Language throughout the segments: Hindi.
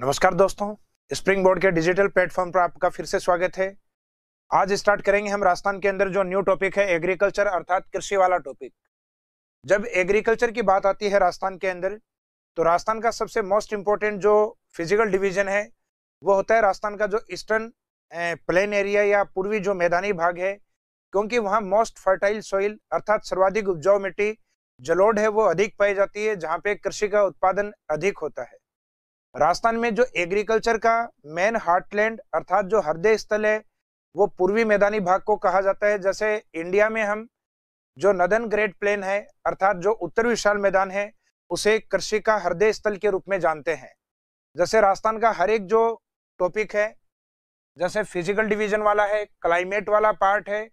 नमस्कार दोस्तों स्प्रिंग बोर्ड के डिजिटल प्लेटफॉर्म पर आपका फिर से स्वागत है आज स्टार्ट करेंगे हम राजस्थान के अंदर जो न्यू टॉपिक है एग्रीकल्चर अर्थात कृषि वाला टॉपिक जब एग्रीकल्चर की बात आती है राजस्थान के अंदर तो राजस्थान का सबसे मोस्ट इम्पोर्टेंट जो फिजिकल डिविजन है वो होता है राजस्थान का जो ईस्टर्न प्लेन एरिया या पूर्वी जो मैदानी भाग है क्योंकि वहाँ मोस्ट फर्टाइल सॉइल अर्थात सर्वाधिक उपजाऊ मिट्टी जलोड है वो अधिक पाई जाती है जहाँ पे कृषि का उत्पादन अधिक होता है राजस्थान में जो एग्रीकल्चर का मेन हार्टलैंड अर्थात जो हृदय स्थल है वो पूर्वी मैदानी भाग को कहा जाता है जैसे इंडिया में हम जो नदन ग्रेट प्लेन है अर्थात जो उत्तर विशाल मैदान है उसे कृषि का हृदय स्थल के रूप में जानते हैं जैसे राजस्थान का हर एक जो टॉपिक है जैसे फिजिकल डिवीजन वाला है क्लाइमेट वाला पार्ट है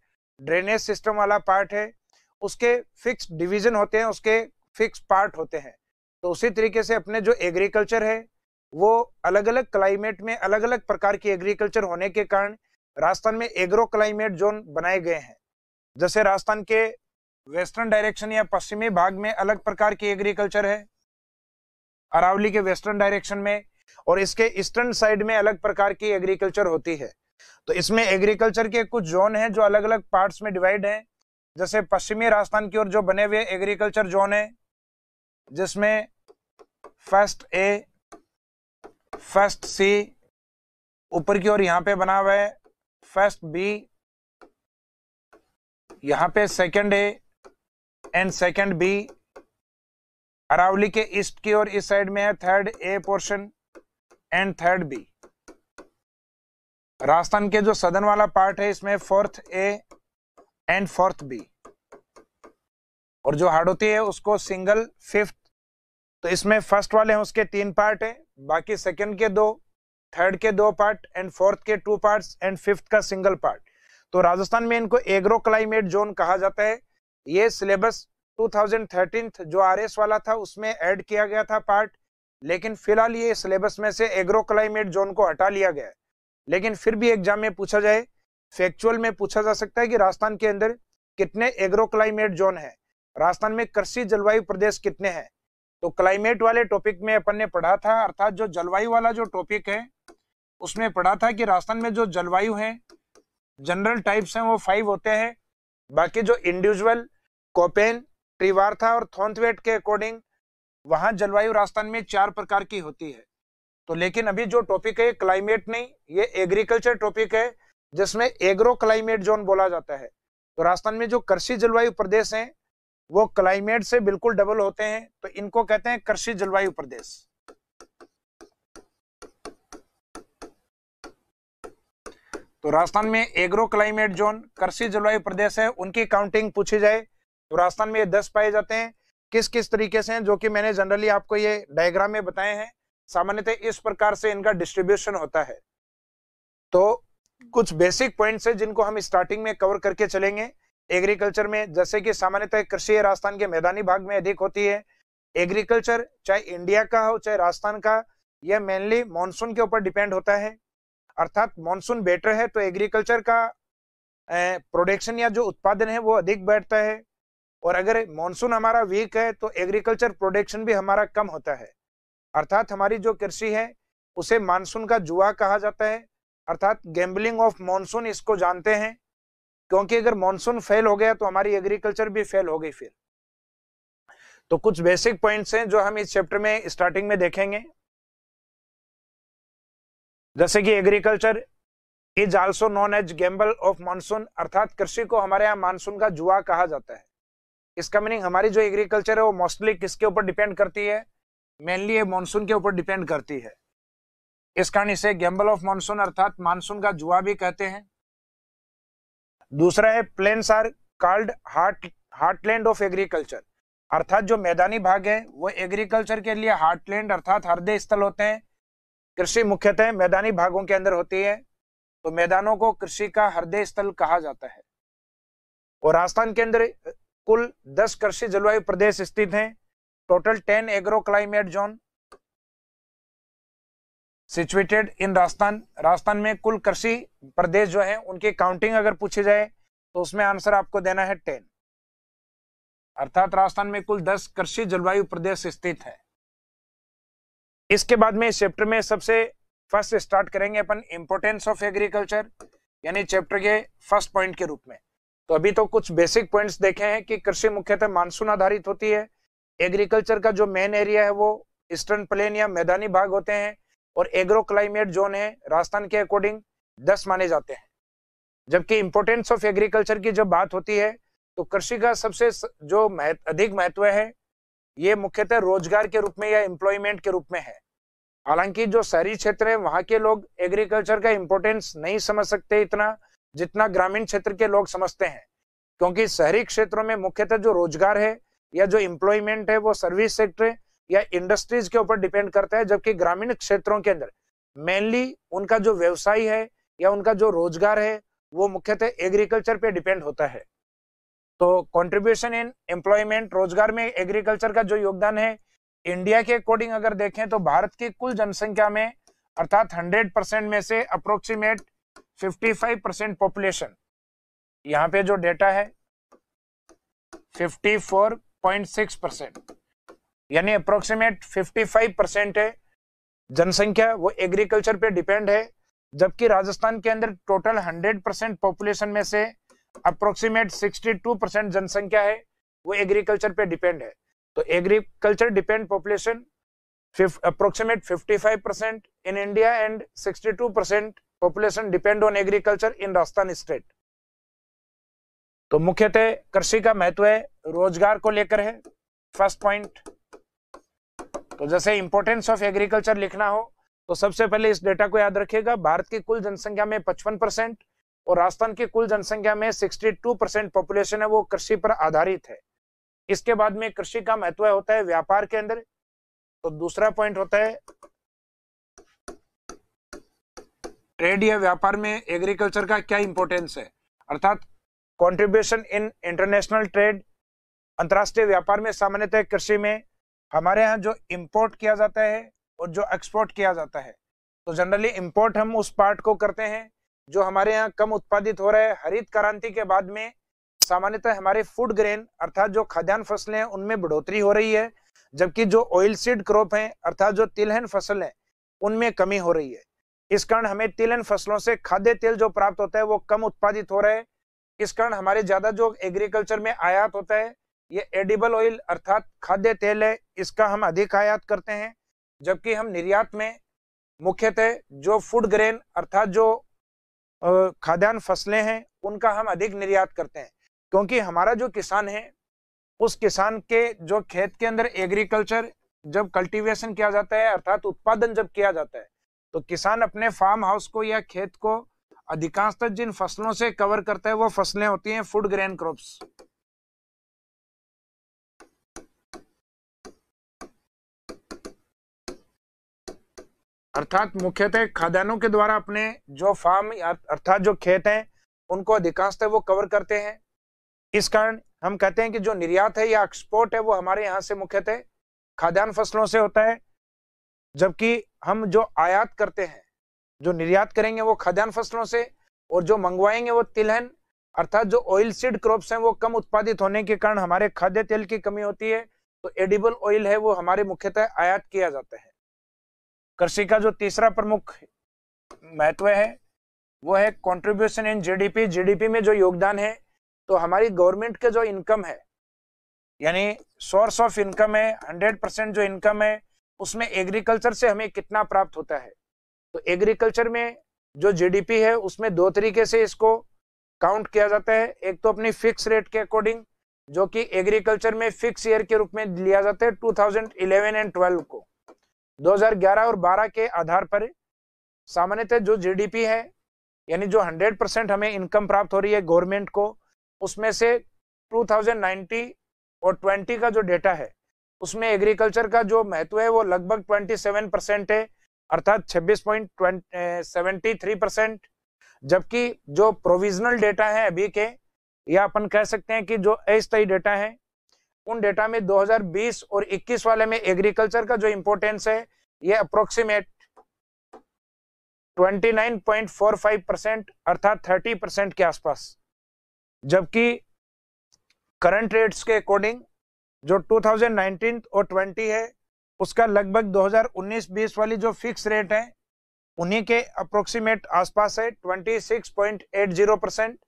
ड्रेनेज सिस्टम वाला पार्ट है उसके फिक्स डिवीजन होते हैं उसके फिक्स पार्ट होते हैं तो उसी तरीके से अपने जो एग्रीकल्चर है वो अलग अलग क्लाइमेट में अलग अलग प्रकार की एग्रीकल्चर होने के कारण राजस्थान में एग्रो क्लाइमेट जोन बनाए गए हैं जैसे राजस्थान के वेस्टर्न डायरेक्शन या पश्चिमी भाग में अलग प्रकार की एग्रीकल्चर है अरावली के वेस्टर्न डायरेक्शन में और इसके ईस्टर्न साइड में अलग प्रकार की एग्रीकल्चर होती है तो इसमें एग्रीकल्चर के कुछ जोन हैं जो अलग अलग पार्ट्स में डिवाइड हैं जैसे पश्चिमी राजस्थान की ओर जो बने हुए एग्रीकल्चर जोन है जिसमें फर्स्ट ए फर्स्ट सी ऊपर की ओर यहां पे बना हुआ है फर्स्ट बी यहां पे second A and second B Aravalli के ईस्ट की ओर इस साइड में है third A portion and third B Rajasthan के जो सदन वाला पार्ट है इसमें fourth A and fourth B और जो हाड़ोती है उसको सिंगल फिफ्थ तो इसमें फर्स्ट वाले हैं उसके तीन पार्ट हैं बाकी सेकंड के दो थर्ड के दो पार्ट एंड फोर्थ के टू पार्ट्स एंड फिफ्थ का सिंगल पार्ट तो राजस्थान में इनको एग्रो क्लाइमेट जोन कहा जाता है ये सिलेबस 2013 जो आरएस वाला था उसमें ऐड किया गया था पार्ट लेकिन फिलहाल ये सिलेबस में से एग्रो क्लाइमेट जोन को हटा लिया गया है लेकिन फिर भी एग्जाम में पूछा जाए फैक्चुअल में पूछा जा सकता है कि राजस्थान के अंदर कितने एग्रो क्लाइमेट जोन है राजस्थान में कृषि जलवायु प्रदेश कितने हैं तो क्लाइमेट वाले टॉपिक में अपन ने पढ़ा था अर्थात जो जलवायु वाला जो टॉपिक है उसमें पढ़ा था कि राजस्थान में जो जलवायु है जनरल टाइप्स हैं वो फाइव होते हैं बाकी जो इंडिविजुअल कोपेन ट्रिवार्था और थॉन्थवेट के अकॉर्डिंग वहां जलवायु राजस्थान में चार प्रकार की होती है तो लेकिन अभी जो टॉपिक है क्लाइमेट नहीं ये एग्रीकल्चर टॉपिक है जिसमें एग्रो क्लाइमेट जोन बोला जाता है तो राजस्थान में जो कृषि जलवायु प्रदेश हैं वो क्लाइमेट से बिल्कुल डबल होते हैं तो इनको कहते हैं कृषि जलवायु प्रदेश तो राजस्थान में एग्रो क्लाइमेट जोन कृषि जलवायु प्रदेश है उनकी काउंटिंग पूछी जाए तो राजस्थान में ये दस पाए जाते हैं किस किस तरीके से हैं जो कि मैंने जनरली आपको ये डायग्राम में बताए हैं सामान्यतः इस प्रकार से इनका डिस्ट्रीब्यूशन होता है तो कुछ बेसिक पॉइंट्स है जिनको हम स्टार्टिंग में कवर करके चलेंगे एग्रीकल्चर में जैसे कि सामान्यतः कृषि राजस्थान के मैदानी भाग में अधिक होती है एग्रीकल्चर चाहे इंडिया का हो चाहे राजस्थान का यह मेनली मानसून के ऊपर डिपेंड होता है अर्थात मानसून बेटर है तो एग्रीकल्चर का प्रोडक्शन या जो उत्पादन है वो अधिक बैठता है और अगर मानसून हमारा वीक है तो एग्रीकल्चर प्रोडक्शन भी हमारा कम होता है अर्थात हमारी जो कृषि है उसे मानसून का जुआ कहा जाता है अर्थात गैम्बलिंग ऑफ मानसून इसको जानते हैं क्योंकि अगर मानसून फेल हो गया तो हमारी एग्रीकल्चर भी फेल हो गई फिर तो कुछ बेसिक पॉइंट्स हैं जो हम इस चैप्टर में स्टार्टिंग में देखेंगे जैसे कि agriculture is also known as gamble of monsoon अर्थात कृषि को हमारे यहाँ मानसून का जुआ कहा जाता है इसका मीनिंग हमारी जो एग्रीकल्चर है वो मोस्टली किसके ऊपर डिपेंड करती है मेनली ये मानसून के ऊपर डिपेंड करती है इस कारण इसे गैम्बल ऑफ मानसून अर्थात मानसून का जुआ भी कहते हैं दूसरा है plains are called heart heartland of agriculture अर्थात जो मैदानी भाग है वो एग्रीकल्चर के लिए हार्टलैंड अर्थात हृदय स्थल होते हैं कृषि मुख्यतः मैदानी भागों के अंदर होती है तो मैदानों को कृषि का हृदय स्थल कहा जाता है और राजस्थान के अंदर कुल दस कृषि जलवायु प्रदेश स्थित हैं total ten agro climate zone situated in Rajasthan Rajasthan में कुल कृषि प्रदेश जो है उनके काउंटिंग अगर पूछे जाए तो उसमें आंसर आपको देना है टेन अर्थात राजस्थान में कुल दस कृषि जलवायु प्रदेश स्थित है इसके बाद में इस चैप्टर में सबसे फर्स्ट स्टार्ट करेंगे अपन इम्पोर्टेंस ऑफ एग्रीकल्चर यानी चैप्टर के फर्स्ट पॉइंट के रूप में तो अभी तो कुछ बेसिक पॉइंट्स देखे हैं कि कृषि मुख्यतः मानसून आधारित होती है एग्रीकल्चर का जो मेन एरिया है वो ईस्टर्न प्लेन या मैदानी भाग होते हैं और एग्रो क्लाइमेट जोन है राजस्थान के अकॉर्डिंग दस माने जाते हैं जबकि इम्पोर्टेंस ऑफ एग्रीकल्चर की जब बात होती है तो कृषि का सबसे जो महत, अधिक महत्व है ये मुख्यतः रोजगार के रूप में या एम्प्लॉयमेंट के रूप में है हालांकि जो शहरी क्षेत्र है वहाँ के लोग एग्रीकल्चर का इम्पोर्टेंस नहीं समझ सकते इतना जितना ग्रामीण क्षेत्र के लोग समझते हैं क्योंकि शहरी क्षेत्रों में मुख्यतः जो रोजगार है या जो इम्प्लॉयमेंट है वो सर्विस सेक्टर या इंडस्ट्रीज के ऊपर डिपेंड करता है जबकि ग्रामीण क्षेत्रों के अंदर मेनली उनका जो व्यवसाय है या उनका जो रोजगार है वो मुख्यतः एग्रीकल्चर पे डिपेंड होता है तो कंट्रीब्यूशन इन एम्प्लॉयमेंट रोजगार में एग्रीकल्चर का जो योगदान है इंडिया के अकॉर्डिंग अगर देखें तो भारत की कुल जनसंख्या में अर्थात 100 परसेंट में से अप्रोक्सीमेट 55 परसेंट पॉपुलेशन यहाँ पे जो डेटा है 54.6 परसेंट यानी अप्रोक्सीमेट 55 परसेंट है जनसंख्या वो एग्रीकल्चर पे डिपेंड है जबकि राजस्थान के अंदर टोटल 100 परसेंट पॉपुलेशन में से अप्रोक्सीमेट 62 परसेंट जनसंख्या है वो एग्रीकल्चर पे डिपेंड है तो agriculture depend population approximate 55 percent in India and 62 percent population depend on agriculture in Rajasthan state तो मुख्यतः कृषि का महत्व है रोजगार को लेकर है फर्स्ट पॉइंट तो जैसे इंपोर्टेंस ऑफ एग्रीकल्चर लिखना हो तो सबसे पहले इस डेटा को याद रखिएगा भारत की कुल जनसंख्या में पचपन परसेंट और राजस्थान की कुल जनसंख्या में सिक्सटी टू परसेंट पॉपुलेशन है वो कृषि पर आधारित है इसके बाद में कृषि का महत्व होता है व्यापार के अंदर तो दूसरा पॉइंट होता है ट्रेड या व्यापार में एग्रीकल्चर का क्या इंपोर्टेंस है अर्थात कंट्रीब्यूशन इन इंटरनेशनल ट्रेड अंतर्राष्ट्रीय व्यापार में सामान्यतः कृषि में हमारे यहाँ जो इम्पोर्ट किया जाता है और जो एक्सपोर्ट किया जाता है तो जनरली इम्पोर्ट हम उस पार्ट को करते हैं जो हमारे यहाँ कम उत्पादित हो रहा है हरित क्रांति के बाद में सामान्यतः हमारे फूड ग्रेन अर्थात जो खाद्यान्न फसलें हैं उनमें बढ़ोतरी हो रही है जबकि जो ऑयल सीड क्रॉप हैं अर्थात जो तिलहन फसल हैं उनमें कमी हो रही है इस कारण हमें तिलहन फसलों से खाद्य तेल जो प्राप्त होता है वो कम उत्पादित हो रहा है इस कारण हमारे ज़्यादा जो एग्रीकल्चर में आयात होता है ये एडिबल ऑयल अर्थात खाद्य तेल है इसका हम अधिक आयात करते हैं जबकि हम निर्यात में मुख्यतः जो फूड ग्रेन अर्थात जो खाद्यान्न फसलें हैं उनका हम अधिक निर्यात करते हैं क्योंकि हमारा जो किसान है उस किसान के जो खेत के अंदर एग्रीकल्चर जब कल्टीवेशन किया जाता है अर्थात उत्पादन जब किया जाता है तो किसान अपने फार्म हाउस को या खेत को अधिकांशतः जिन फसलों से कवर करता है वो फसलें होती हैं फूड ग्रेन क्रॉप्स अर्थात मुख्यतः खाद्यान्नों के द्वारा अपने जो फार्म अर्थात जो खेत हैं उनको अधिकांशतः वो कवर करते हैं इस कारण हम कहते हैं कि जो निर्यात है या एक्सपोर्ट है वो हमारे यहाँ से मुख्यतः खाद्यान्न फसलों से होता है जबकि हम जो आयात करते हैं जो निर्यात करेंगे वो खाद्यान्न फसलों से और जो मंगवाएंगे वो तिलहन अर्थात जो ऑयल सीड क्रॉप्स हैं वो कम उत्पादित होने के कारण हमारे खाद्य तेल की कमी होती है तो एडिबल ऑयल है वो हमारे मुख्यतः आयात किया जाता है कृषि का जो तीसरा प्रमुख महत्व है वो है कंट्रीब्यूशन इन जीडीपी जीडीपी में जो योगदान है तो हमारी गवर्नमेंट के जो इनकम है यानी सोर्स ऑफ इनकम है हंड्रेड परसेंट जो इनकम है उसमें एग्रीकल्चर से हमें कितना प्राप्त होता है तो एग्रीकल्चर में जो जीडीपी है उसमें दो तरीके से इसको काउंट किया जाता है एक तो अपनी फिक्स रेट के अकॉर्डिंग जो कि एग्रीकल्चर में फिक्स ईयर के रूप में लिया जाता है टू एंड ट्वेल्व को 2011 और 12 के आधार पर सामान्यतः जो जीडीपी है यानी जो 100 परसेंट हमें इनकम प्राप्त हो रही है गवर्नमेंट को उसमें से 2019 और 20 का जो डेटा है उसमें एग्रीकल्चर का जो महत्व है वो लगभग 27 परसेंट है अर्थात छब्बीस पॉइंट सेवेंटी थ्री परसेंट जबकि जो प्रोविजनल डेटा है अभी के या अपन कह सकते हैं कि जो अस्थायी डेटा है उन डेटा में 2020 और 21 वाले में एग्रीकल्चर का जो इंपोर्टेंस है ये अप्रोक्सीमेट 29.45 परसेंट अर्थात 30 परसेंट के आसपास जबकि करंट रेट्स के अकॉर्डिंग जो 2019 और 20 है उसका लगभग 2019-20 वाली जो फिक्स रेट है उन्हीं के अप्रोक्सीमेट आसपास है 26.80 परसेंट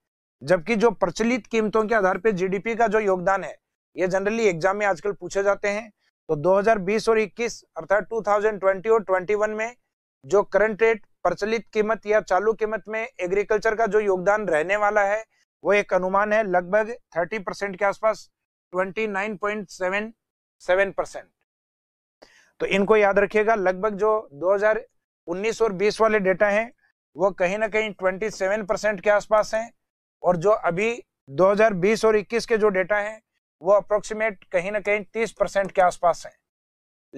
जबकि जो प्रचलित कीमतों के आधार पर जीडीपी का जो योगदान है ये जनरली एग्जाम में आजकल पूछे जाते हैं तो 2020 और 21 अर्थात 2020 और 21 में जो करंट रेट प्रचलित कीमत या चालू कीमत में एग्रीकल्चर का जो योगदान रहने वाला है वो एक अनुमान है लगभग 30 परसेंट के आसपास 29.77 परसेंट तो इनको याद रखिएगा लगभग जो 2019 और 20 वाले डेटा हैं वो कहीं ना कहीं 27 परसेंट के आसपास हैं और जो अभी 2020 और 21 के जो डेटा हैं वो अप्रोक्सीमेट कहीं ना कहीं तीस परसेंट के आसपास है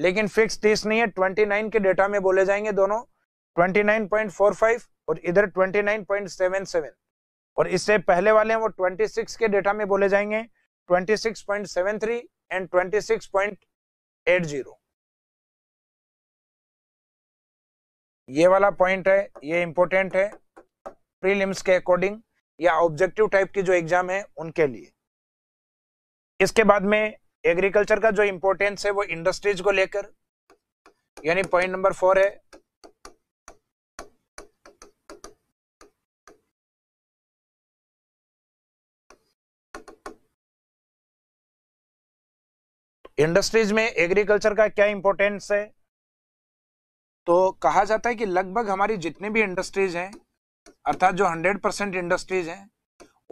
लेकिन फिक्स तीस नहीं है ट्वेंटी नाइन के डेटा में बोले जाएंगे दोनों twenty nine point four five और इधर twenty nine point seven seven और इससे पहले वाले हैं वो ट्वेंटी सिक्स के डेटा में बोले जाएंगे twenty six point seven three and twenty six point eight zero ये वाला पॉइंट है ये इंपॉर्टेंट है प्रीलिम्स के अकॉर्डिंग या ऑब्जेक्टिव टाइप की जो एग्जाम है उनके लिए इसके बाद में एग्रीकल्चर का जो इंपोर्टेंस है वो इंडस्ट्रीज को लेकर यानी पॉइंट नंबर फोर है इंडस्ट्रीज में एग्रीकल्चर का क्या इंपॉर्टेंस है तो कहा जाता है कि लगभग हमारी जितनी भी इंडस्ट्रीज हैं अर्थात जो 100 परसेंट इंडस्ट्रीज हैं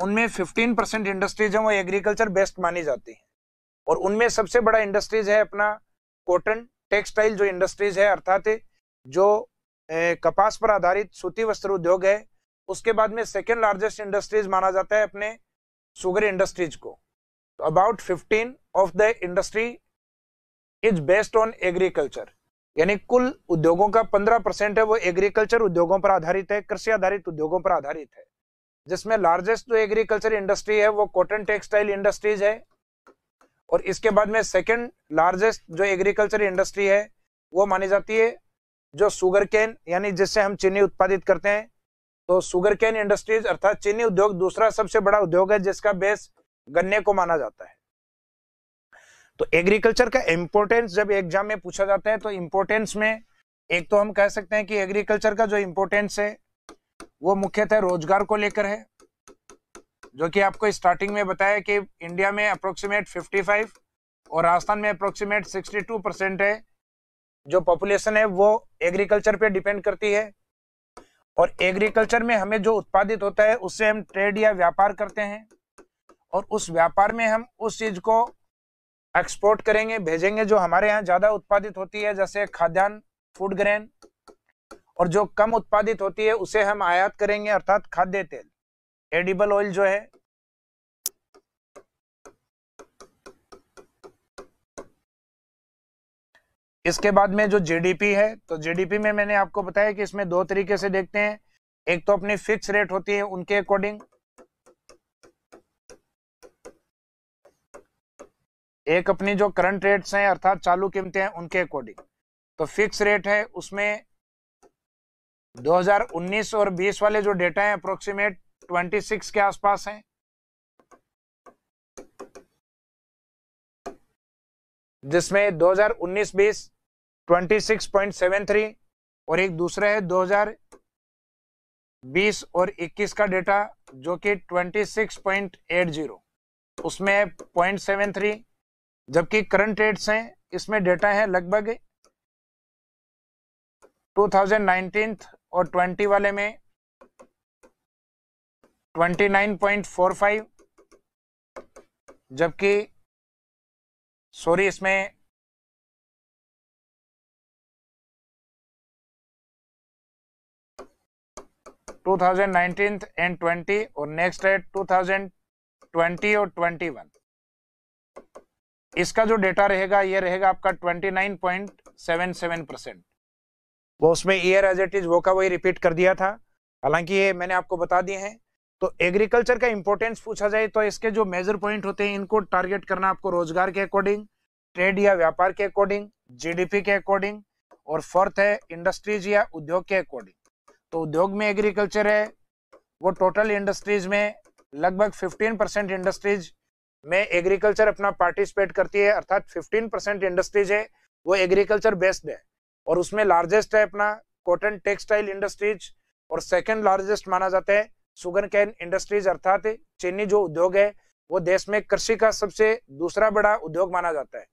उनमें फिफ्टीन परसेंट इंडस्ट्रीज हैं वो एग्रीकल्चर बेस्ट मानी जाती हैं और उनमें सबसे बड़ा इंडस्ट्रीज है अपना कॉटन टेक्सटाइल जो इंडस्ट्रीज है अर्थात जो ए, कपास पर आधारित सूती वस्त्र उद्योग है उसके बाद में सेकेंड लार्जेस्ट इंडस्ट्रीज माना जाता है अपने सुगर इंडस्ट्रीज को तो about fifteen of the industry is based on agriculture यानी कुल उद्योगों का पंद्रह परसेंट है वो एग्रीकल्चर उद्योगों पर आधारित है कृषि आधारित उद्योगों पर आधारित है जिसमें लार्जेस्ट जो एग्रीकल्चर इंडस्ट्री है वो कॉटन टेक्सटाइल इंडस्ट्रीज है और इसके बाद में सेकंड लार्जेस्ट जो एग्रीकल्चर इंडस्ट्री है वो मानी जाती है जो सुगर कैन यानी जिससे हम चीनी उत्पादित करते हैं तो सुगर कैन इंडस्ट्रीज अर्थात चीनी उद्योग दूसरा सबसे बड़ा उद्योग है जिसका बेस गन्ने को माना जाता है तो एग्रीकल्चर का इम्पोर्टेंस जब एग्जाम में पूछा जाता है तो इम्पोर्टेंस में एक तो हम कह सकते हैं कि एग्रीकल्चर का जो इम्पोर्टेंस है वो मुख्यतः रोजगार को लेकर है जो कि आपको स्टार्टिंग में बताया कि इंडिया में अप्रोक्सीमेट 55 और राजस्थान में अप्रोक्सीमेट 62 परसेंट है जो पॉपुलेशन है वो एग्रीकल्चर पे डिपेंड करती है और एग्रीकल्चर में हमें जो उत्पादित होता है उससे हम ट्रेड या व्यापार करते हैं और उस व्यापार में हम उस चीज़ को एक्सपोर्ट करेंगे भेजेंगे जो हमारे यहाँ ज़्यादा उत्पादित होती है जैसे खाद्यान्न फूड ग्रेन और जो कम उत्पादित होती है उसे हम आयात करेंगे अर्थात खाद्य तेल एडिबल ऑयल जो है इसके बाद में जो जीडीपी है तो जीडीपी में मैंने आपको बताया कि इसमें दो तरीके से देखते हैं एक तो अपनी फिक्स रेट होती है उनके अकॉर्डिंग एक अपनी जो करंट रेट्स हैं अर्थात चालू कीमतें हैं उनके अकॉर्डिंग तो फिक्स रेट है उसमें 2019 और 20 वाले जो डेटा है अप्रोक्सीमेट 26 के आसपास है जिसमें 2019-20 26.73 और एक दूसरा है 2020 और 21 का डेटा जो कि 26.80 उसमें है 0.73 जबकि करंट रेट्स हैं इसमें डेटा है लगभग 2019 और ट्वेंटी वाले में twenty nine point four five जबकि सॉरी इसमें two thousand nineteen and twenty और नेक्स्ट है टू थाउजेंड ट्वेंटी और ट्वेंटी वन इसका जो डेटा रहेगा ये रहेगा आपका twenty nine point seven seven percent वो उसमें ईयर एज इट इज वो का वही रिपीट कर दिया था हालांकि ये मैंने आपको बता दिए हैं तो एग्रीकल्चर का इंपॉर्टेंस पूछा जाए तो इसके जो मेजर पॉइंट होते हैं इनको टारगेट करना आपको रोजगार के अकॉर्डिंग ट्रेड या व्यापार के अकॉर्डिंग जीडीपी के अकॉर्डिंग और फोर्थ है इंडस्ट्रीज या उद्योग के अकॉर्डिंग तो उद्योग में एग्रीकल्चर है वो टोटल इंडस्ट्रीज में लगभग 15 परसेंट इंडस्ट्रीज में एग्रीकल्चर अपना पार्टिसिपेट करती है अर्थात 15 परसेंट इंडस्ट्रीज है वो एग्रीकल्चर बेस्ड है और उसमें लार्जेस्ट है अपना कॉटन टेक्सटाइल इंडस्ट्रीज और सेकेंड लार्जेस्ट माना जाता है सुगर कैन इंडस्ट्रीज अर्थात चीनी जो उद्योग है वो देश में कृषि का सबसे दूसरा बड़ा उद्योग माना जाता है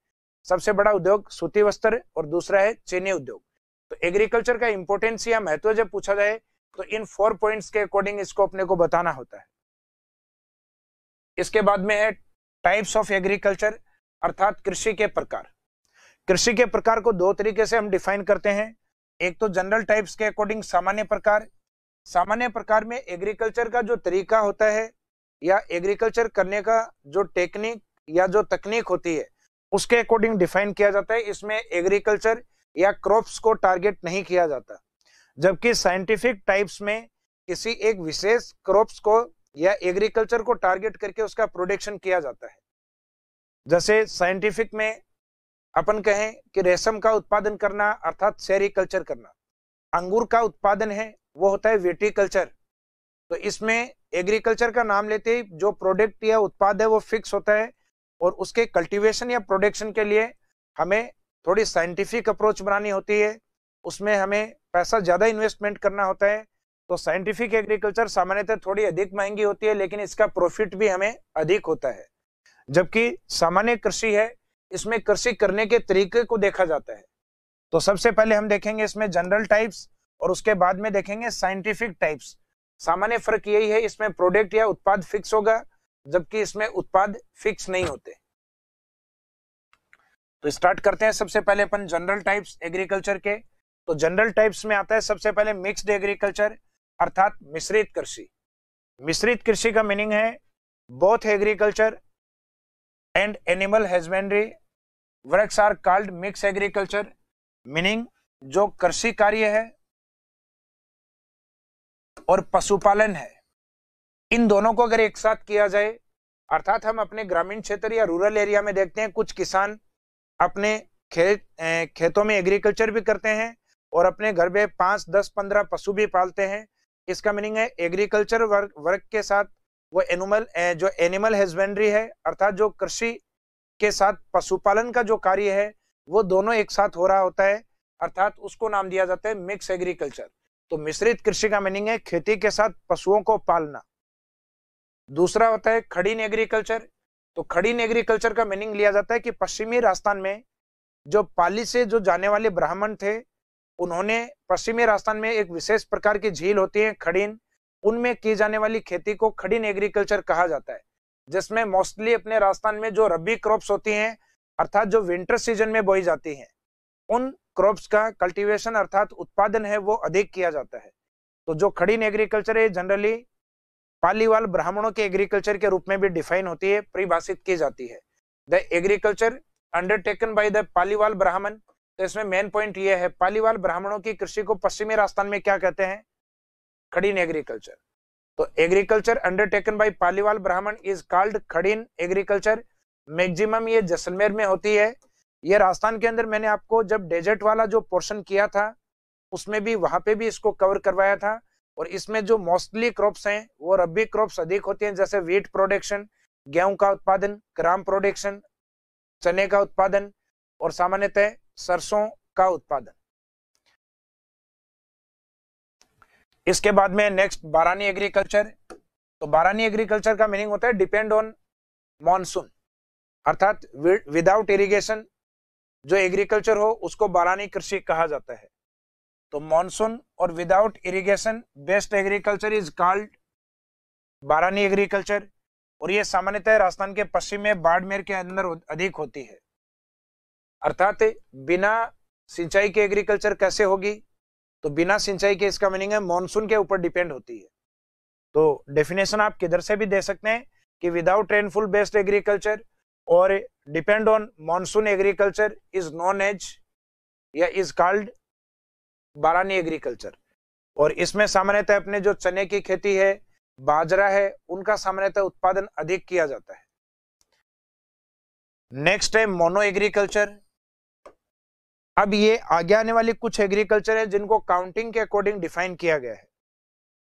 सबसे बड़ा उद्योग सूती वस्त्र और दूसरा है चीनी उद्योग तो एग्रीकल्चर का इंपोर्टेंस या महत्व जब पूछा जाए तो इन फोर पॉइंट्स के अकॉर्डिंग इसको अपने को बताना होता है इसके बाद में है टाइप्स ऑफ एग्रीकल्चर अर्थात कृषि के प्रकार कृषि के प्रकार को दो तरीके से हम डिफाइन करते हैं एक तो जनरल टाइप्स के अकॉर्डिंग सामान्य प्रकार सामान्य प्रकार में एग्रीकल्चर का जो तरीका होता है या एग्रीकल्चर करने का जो टेक्निक या जो तकनीक होती है उसके अकॉर्डिंग डिफाइन किया जाता है इसमें एग्रीकल्चर या क्रॉप्स को टारगेट नहीं किया जाता जबकि साइंटिफिक टाइप्स में किसी एक विशेष क्रॉप्स को या एग्रीकल्चर को टारगेट करके उसका प्रोडक्शन किया जाता है जैसे साइंटिफिक में अपन कहें कि रेशम का उत्पादन करना अर्थात सेरिकल्चर करना अंगूर का उत्पादन है वो होता है वेटिकल्चर तो इसमें एग्रीकल्चर का नाम लेते ही जो प्रोडक्ट या उत्पाद है वो फिक्स होता है और उसके कल्टीवेशन या प्रोडक्शन के लिए हमें थोड़ी साइंटिफिक अप्रोच बनानी होती है उसमें हमें पैसा ज़्यादा इन्वेस्टमेंट करना होता है तो साइंटिफिक एग्रीकल्चर सामान्यतः थोड़ी अधिक महंगी होती है लेकिन इसका प्रॉफिट भी हमें अधिक होता है जबकि सामान्य कृषि है इसमें कृषि करने के तरीके को देखा जाता है तो सबसे पहले हम देखेंगे इसमें जनरल टाइप्स और उसके बाद में देखेंगे साइंटिफिक टाइप्स सामान्य फर्क यही है इसमें प्रोडक्ट या उत्पाद फिक्स होगा जबकि इसमें उत्पाद फिक्स नहीं होते तो स्टार्ट करते हैं सबसे पहले अपन जनरल टाइप्स एग्रीकल्चर के तो जनरल टाइप्स में आता है सबसे पहले मिक्स्ड एग्रीकल्चर अर्थात मिश्रित कृषि मिश्रित कृषि का मीनिंग है both agriculture and animal husbandry work are called mix agriculture meaning जो कृषि कार्य है और पशुपालन है इन दोनों को अगर एक साथ किया जाए अर्थात हम अपने ग्रामीण क्षेत्र या रूरल एरिया में देखते हैं कुछ किसान अपने खेत खेतों में एग्रीकल्चर भी करते हैं और अपने घर में पांच दस पंद्रह पशु भी पालते हैं इसका मीनिंग है एग्रीकल्चर वर्क वर्क के साथ वो एनिमल जो एनिमल हस्बेंड्री है अर्थात जो कृषि के साथ पशुपालन का जो कार्य है वो दोनों एक साथ हो रहा होता है अर्थात उसको नाम दिया जाता है मिक्स एग्रीकल्चर तो मिश्रित कृषि का मीनिंग है खेती के साथ पशुओं को पालना दूसरा होता है खड़ीन एग्रीकल्चर तो खड़ीन एग्रीकल्चर का मीनिंग लिया जाता है कि पश्चिमी राजस्थान में जो पाली से जो जाने वाले ब्राह्मण थे उन्होंने पश्चिमी राजस्थान में एक विशेष प्रकार की झील होती है खड़ीन उनमें की जाने वाली खेती को खड़ीन एग्रीकल्चर कहा जाता है जिसमें मोस्टली अपने राजस्थान में जो रबी क्रॉप्स होती हैं अर्थात जो विंटर सीजन में बोई जाती हैं उन क्रॉप्स का कल्टीवेशन अर्थात उत्पादन है वो अधिक किया जाता है तो जो खड़ीन एग्रीकल्चर है जनरली पालीवाल ब्राह्मणों के एग्रीकल्चर के रूप में भी डिफाइन होती है परिभाषित की जाती है the agriculture undertaken by the Paliwal Brahmin तो इसमें मेन पॉइंट ये है पालीवाल ब्राह्मणों की कृषि को पश्चिमी राजस्थान में क्या कहते हैं खड़ीन एग्रीकल्चर तो agriculture undertaken by Paliwal Brahmin is called Khadin agriculture maximum ये जैसलमेर में होती है ये राजस्थान के अंदर मैंने आपको जब डेजर्ट वाला जो पोर्शन किया था उसमें भी वहां पे भी इसको कवर करवाया था और इसमें जो मोस्टली क्रॉप्स हैं वो रबी क्रॉप्स अधिक होते हैं जैसे वीट प्रोडक्शन गेहूं का उत्पादन ग्राम प्रोडक्शन चने का उत्पादन और सामान्यतः सरसों का उत्पादन इसके बाद में नेक्स्ट बारानी एग्रीकल्चर तो बारानी एग्रीकल्चर का मीनिंग होता है डिपेंड ऑन मॉनसून अर्थात विदाउट इरिगेशन जो एग्रीकल्चर हो उसको बारानी कृषि कहा जाता है तो मॉनसून और without irrigation based agriculture is called Barani agriculture और ये सामान्यतः राजस्थान के पश्चिम में बाड़मेर के अंदर अधिक होती है अर्थात बिना सिंचाई के एग्रीकल्चर कैसे होगी तो बिना सिंचाई के इसका मीनिंग है मानसून के ऊपर डिपेंड होती है तो डेफिनेशन आप किधर से भी दे सकते हैं कि विदाउट रेनफुल बेस्ड एग्रीकल्चर और depend on monsoon agriculture is known as या इज कॉल्ड बारानी एग्रीकल्चर और इसमें सामान्यतः अपने जो चने की खेती है बाजरा है उनका सामान्यतः उत्पादन अधिक किया जाता है नेक्स्ट है मोनो एग्रीकल्चर अब ये आगे आने वाले कुछ एग्रीकल्चर है जिनको काउंटिंग के अकॉर्डिंग डिफाइन किया गया है